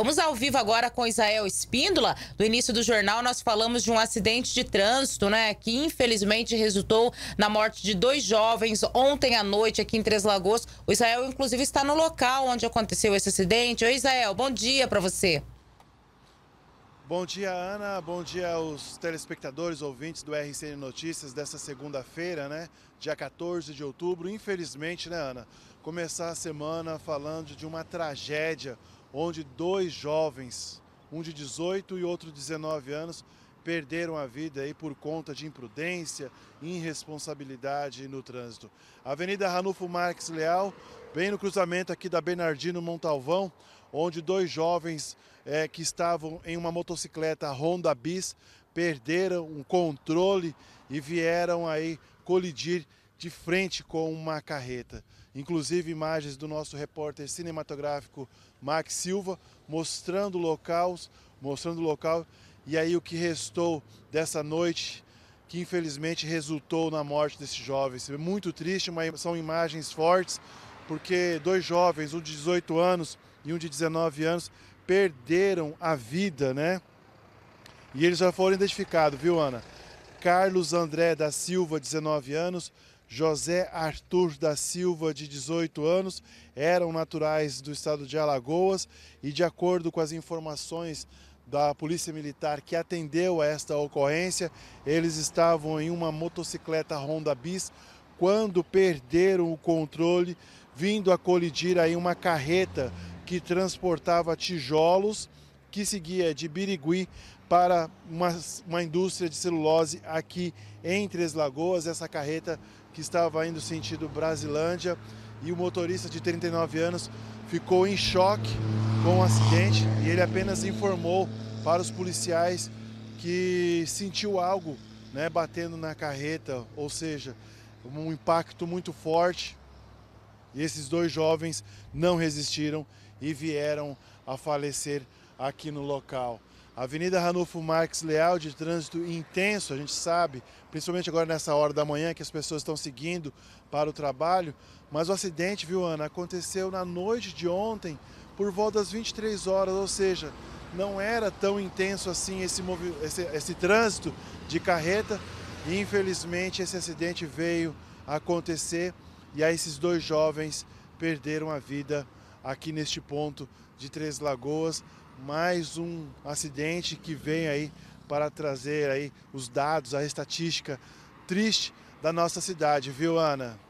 Vamos ao vivo agora com Isael Espíndola. No início do jornal, nós falamos de um acidente de trânsito, né? Que infelizmente resultou na morte de dois jovens ontem à noite aqui em Três Lagoas. O Israel, inclusive, está no local onde aconteceu esse acidente. Oi, Israel, bom dia para você. Bom dia, Ana. Bom dia aos telespectadores, ouvintes do RCN Notícias dessa segunda-feira, né? Dia 14 de outubro. Infelizmente, né, Ana? Começar a semana falando de uma tragédia onde dois jovens, um de 18 e outro de 19 anos, perderam a vida aí por conta de imprudência e irresponsabilidade no trânsito. Avenida Ranulfo Marques Leal, bem no cruzamento aqui da Bernardino Montalvão, onde dois jovens é, que estavam em uma motocicleta Honda Bis perderam o controle e vieram aí colidir de frente com uma carreta. Inclusive imagens do nosso repórter cinematográfico Max Silva mostrando o local, mostrando local e aí o que restou dessa noite que infelizmente resultou na morte desse jovem. É muito triste, mas são imagens fortes porque dois jovens, um de 18 anos e um de 19 anos, perderam a vida, né? E eles já foram identificados, viu, Ana? Carlos André da Silva, 19 anos, José Arthur da Silva, de 18 anos, eram naturais do estado de Alagoas e, de acordo com as informações da Polícia Militar que atendeu a esta ocorrência, eles estavam em uma motocicleta Honda Bis quando perderam o controle, vindo a colidir aí uma carreta que transportava tijolos que seguia de Birigui para uma, uma indústria de celulose aqui em Três Lagoas. Essa carreta que estava indo sentido Brasilândia e o motorista de 39 anos ficou em choque com o acidente e ele apenas informou para os policiais que sentiu algo né, batendo na carreta, ou seja, um impacto muito forte. E esses dois jovens não resistiram e vieram a falecer aqui no local. Avenida Ranulfo Marques Leal, de trânsito intenso, a gente sabe, principalmente agora nessa hora da manhã que as pessoas estão seguindo para o trabalho. Mas o acidente, viu, Ana, aconteceu na noite de ontem, por volta das 23 horas, ou seja, não era tão intenso assim esse, esse, esse trânsito de carreta. E infelizmente esse acidente veio acontecer e aí esses dois jovens perderam a vida aqui neste ponto de Três Lagoas. Mais um acidente que vem aí para trazer aí os dados, a estatística triste da nossa cidade, viu, Ana?